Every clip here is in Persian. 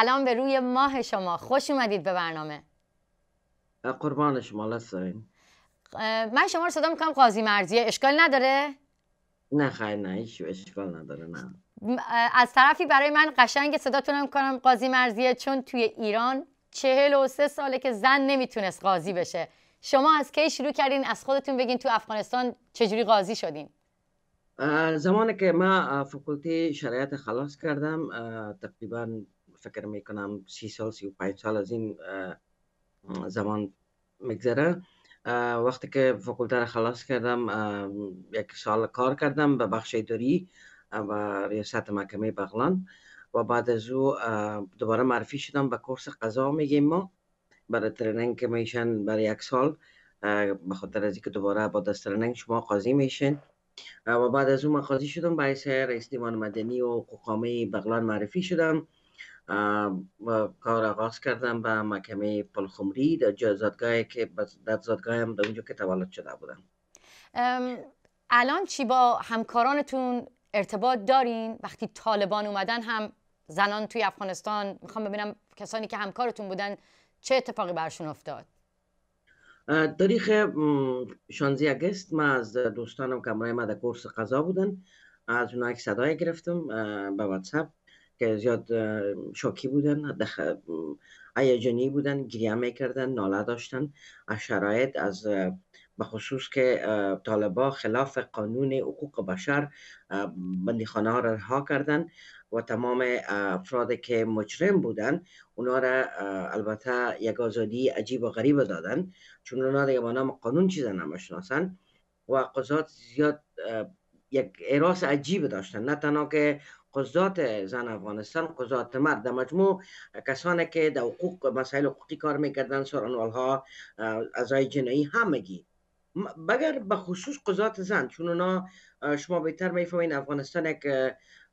سلام به روی ماه شما خوش اومدید به برنامه قربان شما لسرین من شما رو صدا میکنم قاضی مرزیه اشکال نداره؟ نه خیر نه ایشو اشکال نداره نه از طرفی برای من قشنگ صداتون کنم قاضی مرزیه چون توی ایران چهل و سه ساله که زن نمیتونست قاضی بشه شما از کی شروع کردین از خودتون بگین تو افغانستان چجوری قاضی شدین زمانی که من فکلتی شرایط خلاص کردم تقریبا فکر میکنم سی سال سی و پنج سال از این زمان میگذره وقتی که فاکولته را خلاص کردم یک سال کار کردم به بخش اداری و ریاست محکمه بغلان و بعد از او دوباره معرفی شدم به کورس قضا میگیم ما برای ترننگ که میشن برای یک سال به خاطر از اینکه دوباره با دست ترننگ شما قاضی میشن و بعد از او من قاضی شدم به رئیس دیوان مدنی و حقوق بغلان معرفی شدم کار آغاز کردم به محکمه پلخمری در زادگاهی که در زادگاه هم در اونجا که تولد شده بودم الان چی با همکارانتون ارتباط دارین وقتی طالبان اومدن هم زنان توی افغانستان میخوام ببینم کسانی که همکارتون بودن چه اتفاقی برشون افتاد تاریخ 16 اگست ما از دوستانم که ما در کورس قضا بودن از اونها یک صدای گرفتم به واتساپ که زیاد شاکی بودن ایجانی بودن گریه کردن ناله داشتن از شرایط از بخصوص که طالبا خلاف قانون حقوق بشر بندیخانه ها را رها کردن و تمام افراد که مجرم بودن اونا را البته یک آزادی عجیب و غریب دادن چون اونا دیگه به نام قانون چیز نمشناسن و قضات زیاد یک اراس عجیب داشتن نه تنها که قضات زن افغانستان قضات مرد در مجموع کسانی که در حقوق مسائل حقوقی کار میکردن سرانوال ها اعضای جنایی همگی بگر به خصوص قضات زن چون اونا شما بهتر میفهمین افغانستان یک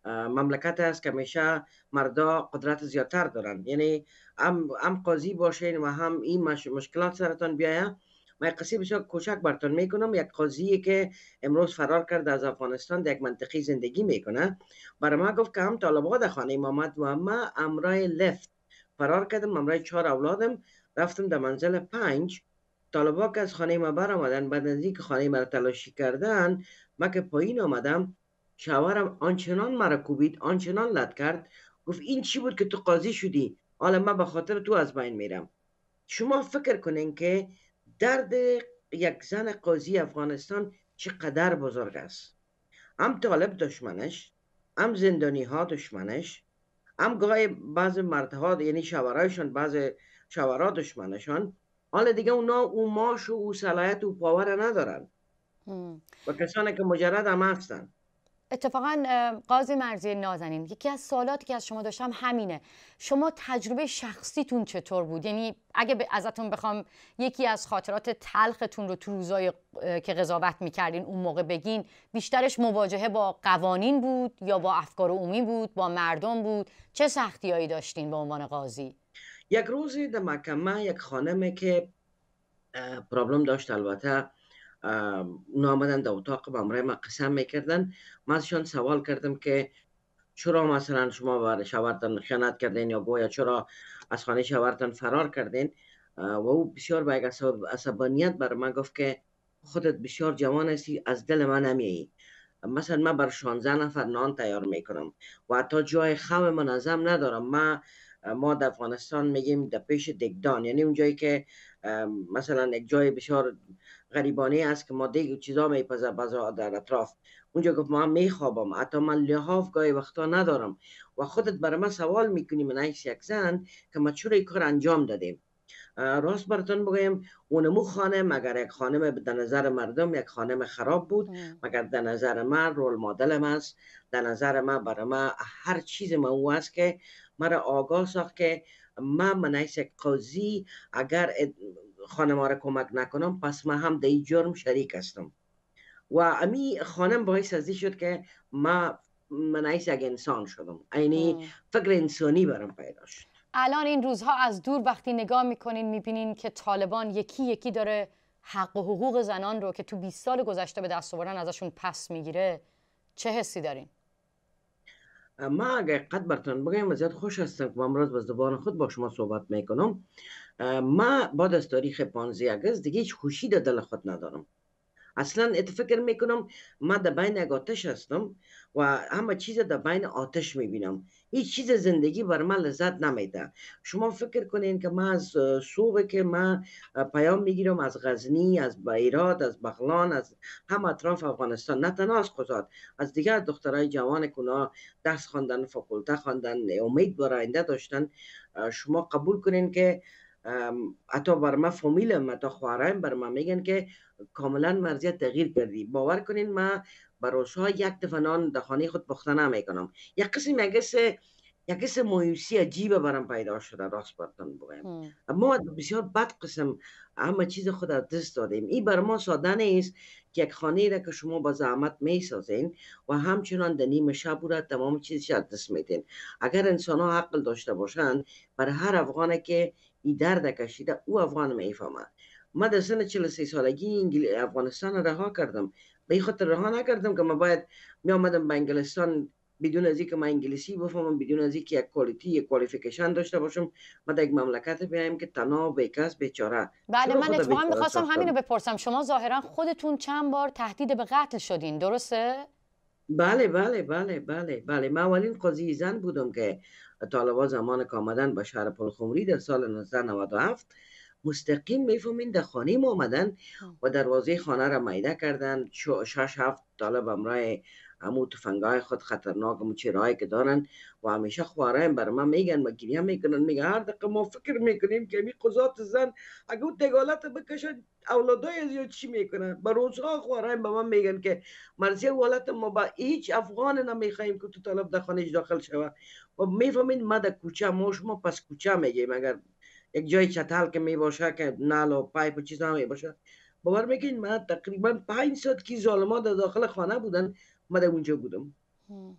مملکت است که میشه مردا قدرت زیادتر دارن. یعنی هم, قاضی باشین و هم این مشکلات سرتان بیاید. ما یک قصه بسیار کوچک برتون میکنم یک قاضی که امروز فرار کرده از افغانستان در یک منطقه زندگی میکنه برای ما گفت که هم طالبا در خانه آمد و ما امرای لفت فرار کردم امرای چهار اولادم رفتم در منزل پنج طالبا که از خانه ما بر آمدن بعد از اینکه خانه ما تلاشی کردن ما که پایین آمدم شوهرم آنچنان مرا کوبید آنچنان لد کرد گفت این چی بود که تو قاضی شدی حالا من به خاطر تو از بین میرم شما فکر کنین که درد یک زن قاضی افغانستان چقدر بزرگ است هم طالب دشمنش هم زندانی ها دشمنش هم گاهی بعض مردها یعنی شورایشان بعض شورا دشمنشان حالا دیگه اونا او ماش و او صلاحیت و پاور ندارن و کسانی که مجرد هم هستن اتفاقا قاضی مرزی نازنین یکی از سوالاتی که از شما داشتم همینه شما تجربه شخصیتون چطور بود یعنی اگه ازتون بخوام یکی از خاطرات تلختون رو تو روزای که قضاوت میکردین اون موقع بگین بیشترش مواجهه با قوانین بود یا با افکار عمومی بود با مردم بود چه سختیایی داشتین به عنوان قاضی یک روزی در محکمه یک خانمی که پرابلم داشت البته اونا آمدن در اتاق با امرای ما قسم میکردن من ازشان سوال کردم که چرا مثلا شما بر شوهرتان خیانت کردین یا گویا چرا از خانه شوهرتان فرار کردین و او بسیار با یک عصبانیت بر من گفت که خودت بسیار جوان هستی از دل من نمیایی مثلا من بر 16 نفر نان تیار میکنم و حتی جای خواب منظم ندارم ما ما در افغانستان میگیم در پیش دگدان یعنی اون جایی که مثلا یک جای بسیار غریبانه است که ماده و چیزا میپزه بزا در اطراف اونجا گفت ما میخوابم حتی من لحاف گاهی وقتا ندارم و خودت بر سوال میکنی من ایس یک زن که ما چرا کار انجام دادیم راست براتون بگویم اونمو خانه مگر یک خانم در نظر مردم یک خانم خراب بود مگر در نظر من رول مدل است در نظر من برای هر چیز ما او است که مرا آگاه ساخت که من منعیس قاضی اگر خانم را کمک نکنم پس من هم در جرم شریک هستم و امی خانم باعث ازی شد که ما من ایس انسان شدم یعنی فکر انسانی برم پیدا شد الان این روزها از دور وقتی نگاه میکنین میبینین که طالبان یکی یکی داره حق و حقوق زنان رو که تو 20 سال گذشته به دست آوردن ازشون پس میگیره چه حسی دارین ما اگر قد برتان بگم زیاد خوش هستم که امروز به زبان خود با شما صحبت میکنم ما بعد از تاریخ 15 اگست دیگه هیچ خوشی در دل خود ندارم اصلا فکر میکنم ما در بین یک آتش هستم و همه چیز در بین آتش میبینم هیچ چیز زندگی بر من لذت نمیده شما فکر کنین که من از صبح که ما پیام میگیرم از غزنی از بیرات از بغلان از هم اطراف افغانستان نه تنها از از دیگر دخترای جوان کنا درس خواندن فاکولته خواندن امید برای داشتن شما قبول کنین که حتی بر ما فامیل ما تا خواهرم بر ما میگن که کاملا مرزیت تغییر کردی باور کنین ما براش ها یک دفنان در خانه خود پخته نمیکنم یک قسم مگس یک قسم مایوسی عجیب برام پیدا شده راست برتان بگم ما بسیار بد قسم همه چیز خود از دست دادیم این بر ما ساده نیست که یک خانه را که شما با زحمت می سازین و همچنان در نیم شب را تمام چیزش از دست میدین اگر انسان ها عقل داشته باشند بر هر افغانه که ای درد کشیده او افغان میفهمد ما در سن 43 سالگی افغانستان رها کردم به این خاطر رها نکردم که ما باید می آمدم به انگلستان بدون از که ما انگلیسی بفهمم بدون از اینکه یک کوالیتی یک کوالیفیکیشن داشته باشم ما در یک مملکت بیایم که تنها بیکس بیچاره بله من اتفاقا میخواستم رو بپرسم شما ظاهرا خودتون چند بار تهدید به قتل شدین درسته بله بله بله بله بله من اولین قاضی زن بودم که طالبان زمان که آمدن به شهر پلخمری در سال 1997 مستقیم میفهمین در خانه ما آمدن و دروازه خانه را میده کردن شش هفت طالب امرای همو تفنگای خود خطرناک همو که دارن و همیشه هم بر ما میگن و گریه میکنن میگن هر دقیقه ما فکر میکنیم که می قضات زن اگه او تگالت بکشن اولادای از یا چی میکنن بر روزها خوارهایم به ما میگن که مرزی اولاد ما با هیچ افغان نمیخوایم که تو طلب در داخل شود. و میفهمید ما در کوچه ما شما پس کوچه میگیم اگر یک جای چتل که میباشه که نل و پایپ و چیز هم باشه باور میکنین ما تقریبا پنج ساعت که ظالما در داخل خانه بودن ما در اونجا بودم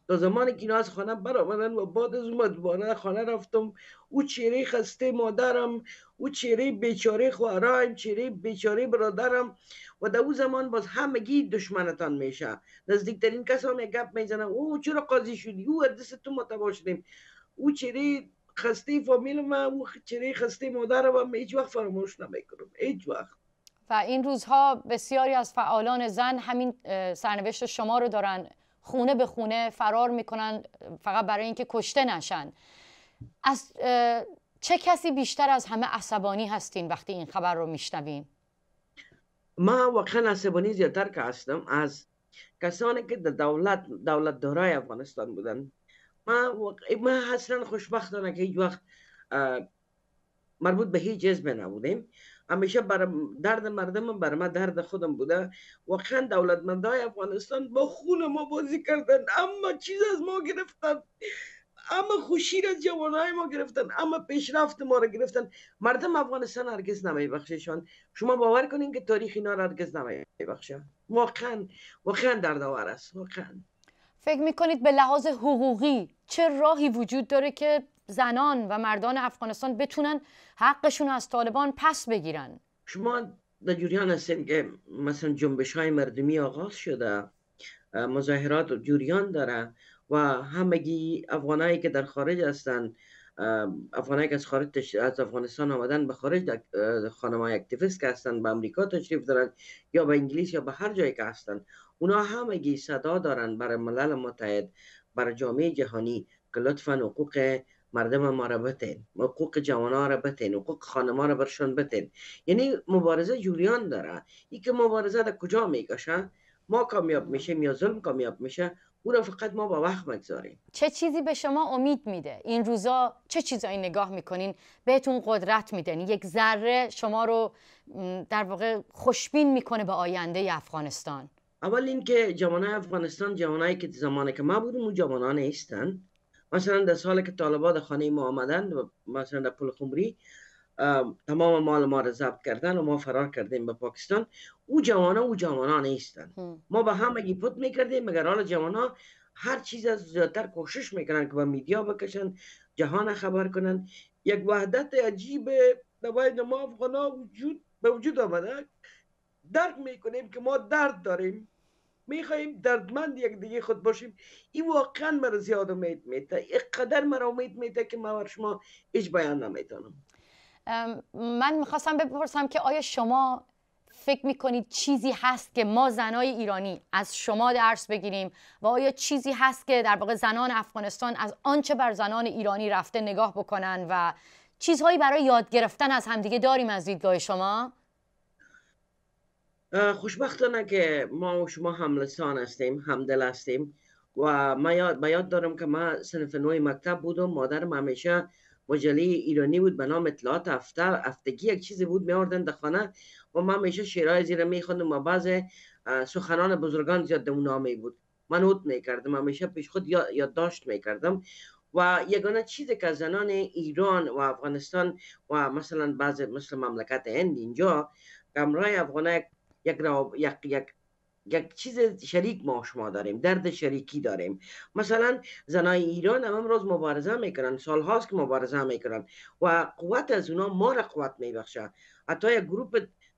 تا زمانی که اینا از خانه برآمدن و بعد از اومد بانه خانه رفتم او چهره خسته مادرم او چهره بیچاره خواهرم چهره بیچاره برادرم و در او زمان باز همگی دشمنتان میشه نزدیکترین کس هم گپ میزنم او چرا قاضی شدی او دست تو متبا شدیم او چهره خسته فامیل ما او چهره خسته مادرم هم هیچ وقت فراموش نمیکنم هیچ وقت و این روزها بسیاری از فعالان زن همین سرنوشت شما رو دارن خونه به خونه فرار میکنن فقط برای اینکه کشته نشن از چه کسی بیشتر از همه عصبانی هستین وقتی این خبر رو میشنویم ما واقعا عصبانی زیادتر که هستم از کسانی که در دولت دولت دارای افغانستان بودن ما, واقعا ما اصلا خوشبختانه که هیچ وقت مربوط به هیچ جزبه نبودیم همیشه بر درد مردم بر ما درد خودم بوده واقعا دولتمندای افغانستان با خون ما بازی کردن اما چیز از ما گرفتن اما خوشی از جوانهای ما گرفتن اما پیشرفت ما را گرفتن مردم افغانستان هرگز بخششان شما باور کنین که تاریخ اینا را هرگز نمی واقعا واقعا دردآور است واقعا فکر میکنید به لحاظ حقوقی چه راهی وجود داره که زنان و مردان افغانستان بتونن حقشون از طالبان پس بگیرن شما در جوریان هستیم که مثلا جنبش های مردمی آغاز شده مظاهرات جوریان داره و همگی افغانایی که در خارج هستن افغانایی که از خارج از افغانستان آمدن به خارج خانم های اکتیویست که هستن به امریکا تشریف دارن یا به انگلیس یا به هر جایی که هستن اونا همگی صدا دارن برای ملل متحد برای جامعه جهانی که لطفا حقوق مردم ما را بتین حقوق ها را بتین حقوق خانما را برشان بتین یعنی مبارزه جوریان داره این که مبارزه در کجا میگشه ما کامیاب میشیم یا ظلم کامیاب میشه او فقط ما با وقت مگذاریم چه چیزی به شما امید میده این روزا چه چیزایی نگاه میکنین بهتون قدرت میدن یک ذره شما رو در واقع خوشبین میکنه به آینده افغانستان اول اینکه جوانای افغانستان جوانایی که زمانی که ما بودیم اون جوانان نیستن مثلا در سال که طالبا در خانه ما آمدن و مثلا در پل خمری تمام مال ما را ضبط کردن و ما فرار کردیم به پاکستان او جوانا او جوانا نیستند ما به همگی پت میکردیم مگر حالا ها هر چیز از زیادتر کوشش میکنن که به میدیا بکشن جهان خبر کنن یک وحدت عجیب دوید ما افغان وجود به وجود آمده درک میکنیم که ما درد داریم میخواهیم دردمند یک دیگه خود باشیم این واقعا مرا زیاد امید میده مرا امید میده که من شما هیچ بیان نمیتونم من میخواستم بپرسم که آیا شما فکر میکنید چیزی هست که ما زنای ایرانی از شما درس بگیریم و آیا چیزی هست که در واقع زنان افغانستان از آنچه بر زنان ایرانی رفته نگاه بکنن و چیزهایی برای یاد گرفتن از همدیگه داریم از دیدگاه شما؟ خوشبختانه که ما و شما هملسان هستیم همدل هستیم و ما یاد, دارم که ما سنف نوی مکتب بودم مادرم همیشه مجله ایرانی بود به نام اطلاعات هفته هفتگی یک چیزی بود آوردن در خانه و من همیشه شعرهای زیره میخوندم و بعض سخنان بزرگان زیاد نامی بود من اوت میکردم همیشه پیش خود یادداشت میکردم و یگانه چیزی که زنان ایران و افغانستان و مثلا بعض مثل مملکت هند اینجا امرای افغانه یک, یک, یک یک چیز شریک ما شما داریم درد شریکی داریم مثلا زنای ایران هم امروز مبارزه میکنن سالهاست که مبارزه میکنن و قوت از اونا ما را قوت میبخشه حتی یک گروه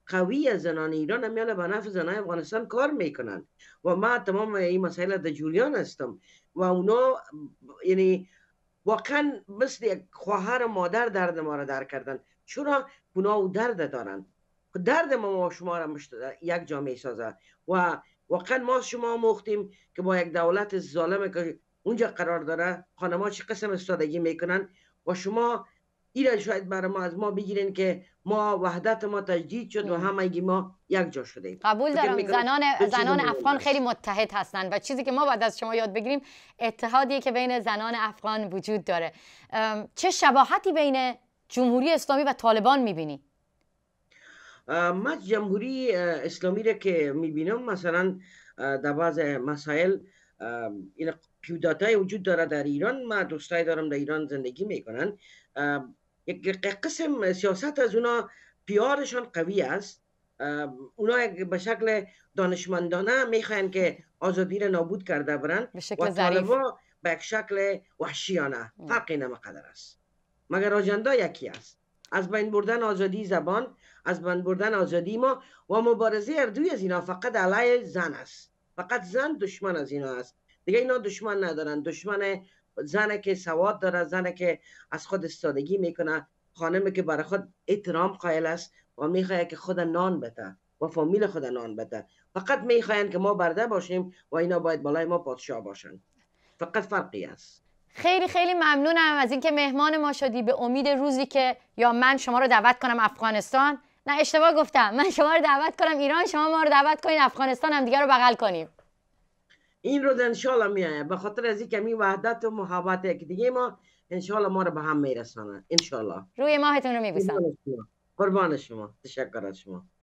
قوی از زنان ایران هم یعنی به نفع زنای افغانستان کار میکنن و ما تمام این مسائل در جوریان هستم و اونا یعنی واقعا مثل یک خواهر مادر درد ما را در کردن چرا اونا درد دارن درد ما و شما را یک جا می سازد و واقعا ما شما مختیم که با یک دولت ظالم که اونجا قرار داره خانما چه قسم استادگی میکنن و شما ایران شاید برای ما از ما بگیرین که ما وحدت ما تجدید شد و بله. همگی ما یک جا شدیم قبول دارم زنان زنان افغان خیلی متحد هستند و چیزی که ما بعد از شما یاد بگیریم اتحادیه که بین زنان افغان وجود داره چه شباهتی بین جمهوری اسلامی و طالبان میبینی من جمهوری اسلامی را که میبینم مثلا در بعض مسائل این پیودات های وجود داره در ایران ما دوستای دارم در ایران زندگی میکنن یک قسم سیاست از اونا پیارشان قوی است اونا به شکل دانشمندانه میخواین که آزادی را نابود کرده برند و طالبا به شکل وحشیانه فرقی نمقدر است مگر آجنده یکی است از بین بردن آزادی زبان از بین بردن آزادی ما و مبارزه اردوی از اینا فقط علیه زن است فقط زن دشمن از اینا است دیگه اینا دشمن ندارن دشمن زن که سواد داره زن که از خود استادگی میکنه خانمی که برای خود احترام قائل است و میخواه که خود نان بده و فامیل خود نان بده فقط میخواین که ما برده باشیم و اینا باید بالای ما پادشاه باشن فقط فرقی است خیلی خیلی ممنونم از اینکه مهمان ما شدی به امید روزی که یا من شما رو دعوت کنم افغانستان نه اشتباه گفتم من شما رو دعوت کنم ایران شما ما رو دعوت کنین افغانستان هم دیگه رو بغل کنیم این روز الله میایه به خاطر از اینکه می وحدت و محبت یک دیگه ما انشالله ما رو به هم شاء انشالله روی ماهتون رو میبوسم قربان شما تشکر از شما